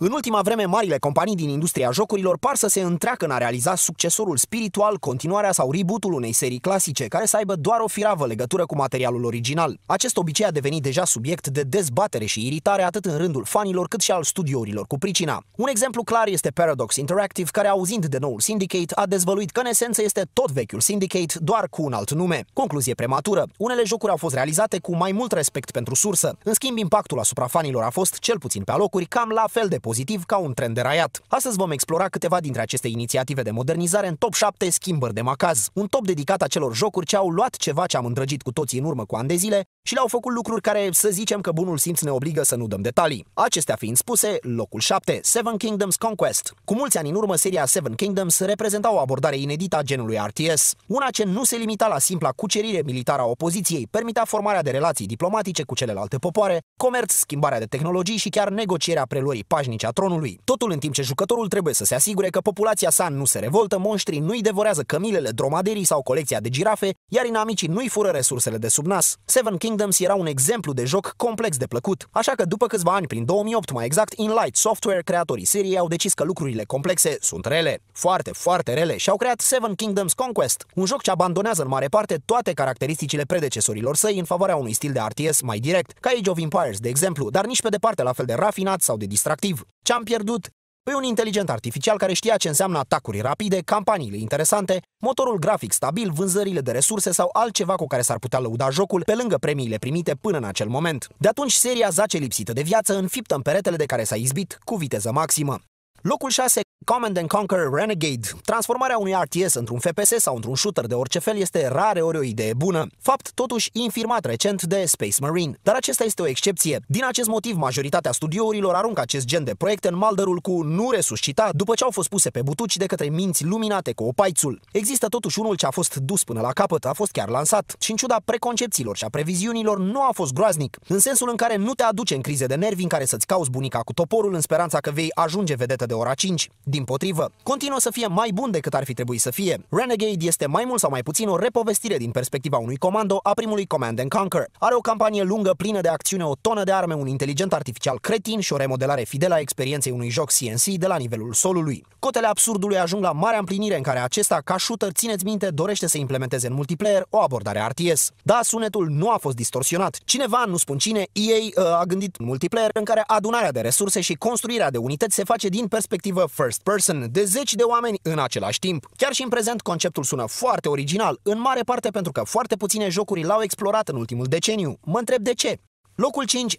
În ultima vreme, marile companii din industria jocurilor par să se întreacă în a realiza succesorul spiritual, continuarea sau rebootul unei serii clasice, care să aibă doar o firavă legătură cu materialul original. Acest obicei a devenit deja subiect de dezbatere și iritare atât în rândul fanilor cât și al studiourilor cu pricina. Un exemplu clar este Paradox Interactive, care auzind de noul Syndicate, a dezvăluit că în esență este tot vechiul Syndicate, doar cu un alt nume. Concluzie prematură. Unele jocuri au fost realizate cu mai mult respect pentru sursă. În schimb, impactul asupra fanilor a fost, cel puțin pe alocuri, cam la fel de pozitiv ca un tren deraiat. Astăzi vom explora câteva dintre aceste inițiative de modernizare în top 7 schimbări de macaz, un top dedicat acelor jocuri ce au luat ceva ce am îndrăgit cu toții în urmă cu ani de zile și le-au făcut lucruri care, să zicem că bunul simț ne obligă să nu dăm detalii. Acestea fiind spuse, locul 7, Seven Kingdoms Conquest. Cu mulți ani în urmă, seria Seven Kingdoms reprezenta o abordare inedită a genului RTS, una ce nu se limita la simpla cucerire militară a opoziției, permitea formarea de relații diplomatice cu celelalte popoare, comerț, schimbarea de tehnologii și chiar negocierea preluării pașnice puternici a tronului. Totul în timp ce jucătorul trebuie să se asigure că populația sa nu se revoltă, monștrii nu-i devorează cămilele, dromaderii sau colecția de girafe, iar inamicii nu-i fură resursele de sub nas. Seven Kingdoms era un exemplu de joc complex de plăcut, așa că după câțiva ani, prin 2008 mai exact, Light Software, creatorii seriei, au decis că lucrurile complexe sunt rele, foarte, foarte rele și au creat Seven Kingdoms Conquest, un joc ce abandonează în mare parte toate caracteristicile predecesorilor săi în favoarea unui stil de RTS mai direct, ca Age of Empires, de exemplu, dar nici pe departe la fel de rafinat sau de distractiv. Ce am pierdut? Păi un inteligent artificial care știa ce înseamnă atacuri rapide, campaniile interesante, motorul grafic stabil, vânzările de resurse sau altceva cu care s-ar putea lăuda jocul, pe lângă premiile primite până în acel moment. De atunci, seria zace lipsită de viață, înfiptă în peretele de care s-a izbit cu viteză maximă. Locul 6, Command and Conquer Renegade. Transformarea unui RTS într-un FPS sau într-un shooter de orice fel este rare ori o idee bună, fapt totuși infirmat recent de Space Marine. Dar acesta este o excepție. Din acest motiv, majoritatea studiourilor aruncă acest gen de proiecte în malderul cu nu resuscita după ce au fost puse pe butuci de către minți luminate cu opaițul. Există totuși unul ce a fost dus până la capăt, a fost chiar lansat și în ciuda preconcepțiilor și a previziunilor nu a fost groaznic, în sensul în care nu te aduce în crize de nervi în care să-ți cauți bunica cu toporul în speranța că vei ajunge vedetă de ora 5. Din potrivă, continuă să fie mai bun decât ar fi trebuit să fie. Renegade este mai mult sau mai puțin o repovestire din perspectiva unui comando a primului Command and Conquer. Are o campanie lungă plină de acțiune, o tonă de arme, un inteligent artificial cretin și o remodelare fidelă a experienței unui joc CNC de la nivelul solului. Cotele absurdului ajung la marea împlinire în care acesta, ca shooter, țineți minte, dorește să implementeze în multiplayer o abordare RTS. Da, sunetul nu a fost distorsionat. Cineva, nu spun cine, EA a gândit multiplayer în care adunarea de resurse și construirea de unități se face din perspectivă first person de zeci de oameni în același timp. Chiar și în prezent, conceptul sună foarte original, în mare parte pentru că foarte puține jocuri l-au explorat în ultimul deceniu. Mă întreb de ce. Locul 5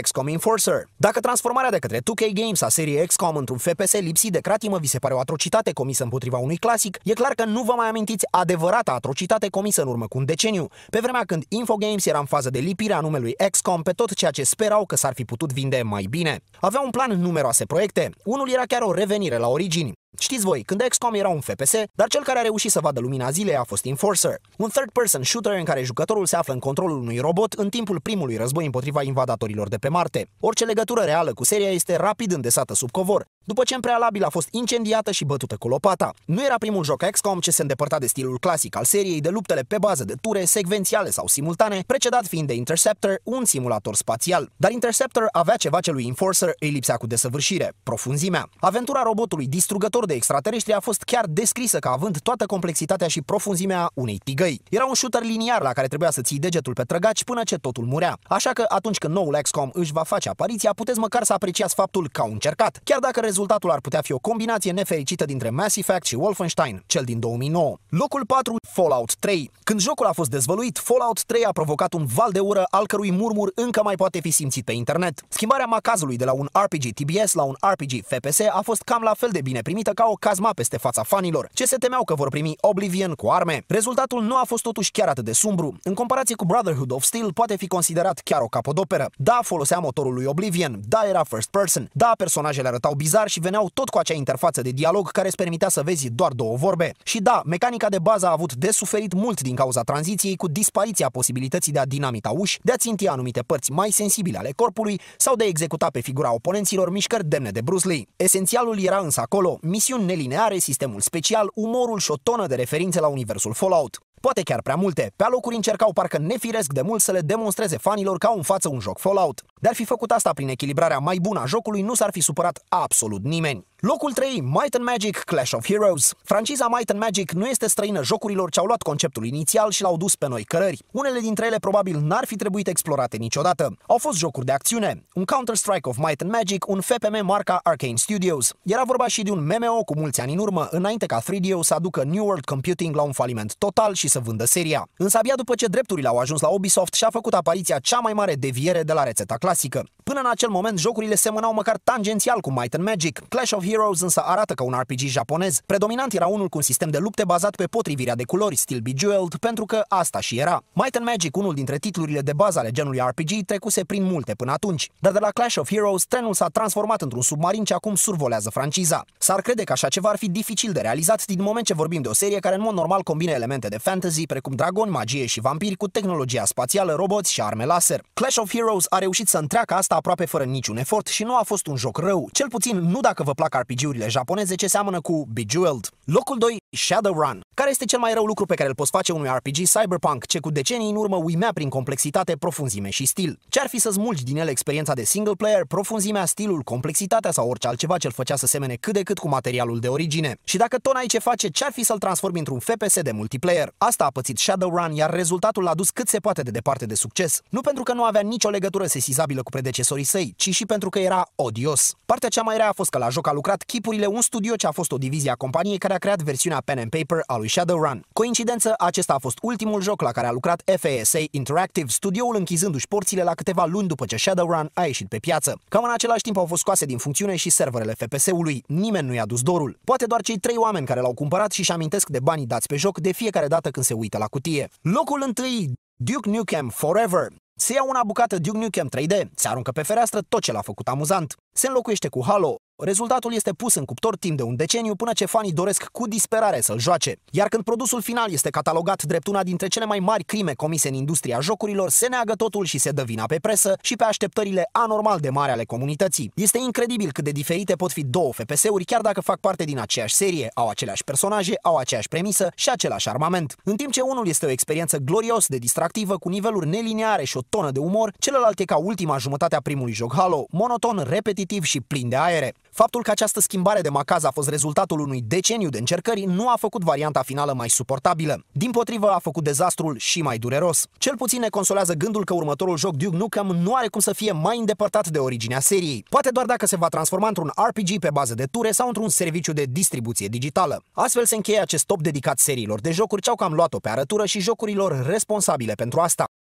XCOM Enforcer. Dacă transformarea de către 2K Games a seriei XCOM într-un FPS lipsit de cratimă vi se pare o atrocitate comisă împotriva unui clasic, e clar că nu vă mai amintiți adevărata atrocitate comisă în urmă cu un deceniu, pe vremea când Infogames era în fază de lipire a numelui XCOM pe tot ceea ce sperau că s-ar fi putut vinde mai bine. Avea un plan în numeroase proiecte, unul era chiar o revenire la origini, Știți voi, când XCOM era un FPS, dar cel care a reușit să vadă lumina zilei a fost Enforcer, un third-person shooter în care jucătorul se află în controlul unui robot în timpul primului război împotriva invadatorilor de pe Marte. Orice legătură reală cu seria este rapid îndesată sub covor, după ce în prealabil a fost incendiată și bătută cu lopata. Nu era primul joc XCOM ce se îndepărta de stilul clasic al seriei de luptele pe bază de ture, secvențiale sau simultane, precedat fiind de Interceptor, un simulator spațial. Dar Interceptor avea ceva ce lui Enforcer îi lipsea cu desăvârșire, profunzimea. Aventura robotului distrugător de extraterestri a fost chiar descrisă ca având toată complexitatea și profunzimea unei tigăi. Era un shooter liniar la care trebuia să ții degetul pe trăgaci până ce totul murea. Așa că atunci când noul XCOM își va face apariția, puteți măcar să apreciați faptul că au încercat, chiar dacă rezultatul ar putea fi o combinație nefericită dintre Mass Effect și Wolfenstein, cel din 2009. Locul 4, Fallout 3. Când jocul a fost dezvăluit, Fallout 3 a provocat un val de ură al cărui murmur încă mai poate fi simțit pe internet. Schimbarea macazului de la un RPG TBS la un RPG FPS a fost cam la fel de bine primită ca o cazma peste fața fanilor, ce se temeau că vor primi Oblivion cu arme. Rezultatul nu a fost totuși chiar atât de sumbru. În comparație cu Brotherhood of Steel, poate fi considerat chiar o capodoperă. Da, folosea motorul lui Oblivion, da, era first person, da, personajele arătau bizar, dar și veneau tot cu acea interfață de dialog care îți permitea să vezi doar două vorbe. Și da, mecanica de bază a avut de suferit mult din cauza tranziției cu dispariția posibilității de a dinamita uși, de a ținti anumite părți mai sensibile ale corpului sau de a executa pe figura oponenților mișcări demne de Bruce Lee. Esențialul era însă acolo, misiuni nelineare, sistemul special, umorul și o tonă de referințe la universul Fallout poate chiar prea multe. Pe alocuri încercau parcă nefiresc de mult să le demonstreze fanilor ca în față un joc Fallout. Dar fi făcut asta prin echilibrarea mai bună a jocului, nu s-ar fi supărat absolut nimeni. Locul 3, Might and Magic Clash of Heroes. Franciza Might and Magic nu este străină jocurilor ce au luat conceptul inițial și l-au dus pe noi cărări. Unele dintre ele probabil n-ar fi trebuit explorate niciodată. Au fost jocuri de acțiune, un Counter-Strike of Might and Magic, un FPM marca Arcane Studios. Era vorba și de un MMO cu mulți ani în urmă, înainte ca 3DO să aducă New World Computing la un faliment total și să vândă seria. Însă abia după ce drepturile au ajuns la Ubisoft și-a făcut apariția cea mai mare deviere de la rețeta clasică. Până în acel moment, jocurile semănau măcar tangențial cu Might and Magic. Clash of Heroes însă arată ca un RPG japonez. Predominant era unul cu un sistem de lupte bazat pe potrivirea de culori, stil Bejeweled, pentru că asta și era. Might and Magic, unul dintre titlurile de bază ale genului RPG, trecuse prin multe până atunci, dar de la Clash of Heroes, trenul s-a transformat într-un submarin ce acum survolează franciza. S-ar crede că așa ceva ar fi dificil de realizat din moment ce vorbim de o serie care în mod normal combine elemente de fantasy, precum dragoni, magie și vampiri, cu tehnologia spațială, roboți și arme laser. Clash of Heroes a reușit să întreacă asta aproape fără niciun efort și nu a fost un joc rău, cel puțin nu dacă vă plac RPG-urile japoneze ce seamănă cu Bejeweled. Locul 2 Shadowrun. Care este cel mai rău lucru pe care îl poți face unui RPG cyberpunk, ce cu decenii în urmă uimea prin complexitate, profunzime și stil? Ce-ar fi să smulgi din el experiența de single player, profunzimea, stilul, complexitatea sau orice altceva ce l făcea să semene cât de cât cu materialul de origine? Și dacă tot ai ce face, ce-ar fi să-l transformi într-un FPS de multiplayer? Asta a pățit Shadowrun, iar rezultatul l-a dus cât se poate de departe de succes. Nu pentru că nu avea nicio legătură sesizabilă cu predecesorii săi, ci și pentru că era odios. Partea cea mai rea a fost că la joc a lucrat chipurile un studio ce a fost o divizie a companiei care a creat versiunea pen and paper a lui Shadowrun. Coincidență, acesta a fost ultimul joc la care a lucrat FASA Interactive, studioul închizându-și porțile la câteva luni după ce Shadowrun a ieșit pe piață. Cam în același timp au fost scoase din funcțiune și serverele FPS-ului. Nimeni nu i-a dus dorul. Poate doar cei trei oameni care l-au cumpărat și-și amintesc de banii dați pe joc de fiecare dată când se uită la cutie. Locul întâi, Duke Nukem Forever. Se ia una bucată Duke Nukem 3D, se aruncă pe fereastră tot ce l-a făcut amuzant. Se înlocuiește cu Halo, Rezultatul este pus în cuptor timp de un deceniu până ce fanii doresc cu disperare să-l joace. Iar când produsul final este catalogat drept una dintre cele mai mari crime comise în industria jocurilor, se neagă totul și se dă vina pe presă și pe așteptările anormal de mari ale comunității. Este incredibil cât de diferite pot fi două FPS-uri chiar dacă fac parte din aceeași serie, au aceleași personaje, au aceeași premisă și același armament. În timp ce unul este o experiență glorios de distractivă cu niveluri neliniare și o tonă de umor, celălalt e ca ultima jumătate a primului joc Halo, monoton, repetitiv și plin de aere. Faptul că această schimbare de macaz a fost rezultatul unui deceniu de încercări nu a făcut varianta finală mai suportabilă. Din potrivă, a făcut dezastrul și mai dureros. Cel puțin ne consolează gândul că următorul joc Duke Nukem nu are cum să fie mai îndepărtat de originea seriei, poate doar dacă se va transforma într-un RPG pe bază de ture sau într-un serviciu de distribuție digitală. Astfel se încheie acest top dedicat seriilor de jocuri ce au cam luat-o pe arătură și jocurilor responsabile pentru asta.